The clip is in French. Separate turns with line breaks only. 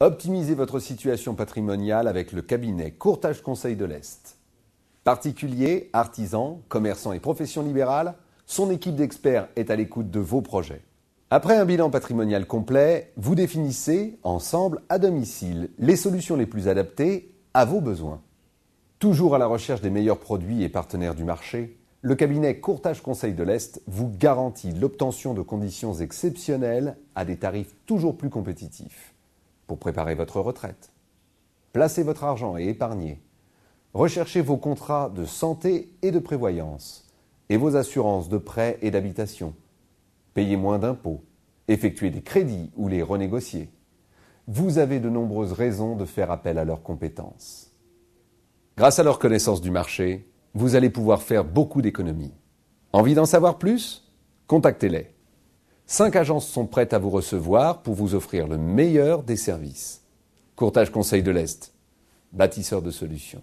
Optimisez votre situation patrimoniale avec le cabinet Courtage Conseil de l'Est. Particuliers, artisans, commerçants et professions libérales, son équipe d'experts est à l'écoute de vos projets. Après un bilan patrimonial complet, vous définissez ensemble à domicile les solutions les plus adaptées à vos besoins. Toujours à la recherche des meilleurs produits et partenaires du marché, le cabinet Courtage Conseil de l'Est vous garantit l'obtention de conditions exceptionnelles à des tarifs toujours plus compétitifs pour préparer votre retraite. Placez votre argent et épargnez. Recherchez vos contrats de santé et de prévoyance et vos assurances de prêt et d'habitation. Payez moins d'impôts, effectuez des crédits ou les renégocier. Vous avez de nombreuses raisons de faire appel à leurs compétences. Grâce à leur connaissance du marché, vous allez pouvoir faire beaucoup d'économies. Envie d'en savoir plus Contactez-les. Cinq agences sont prêtes à vous recevoir pour vous offrir le meilleur des services. Courtage Conseil de l'Est, bâtisseur de solutions.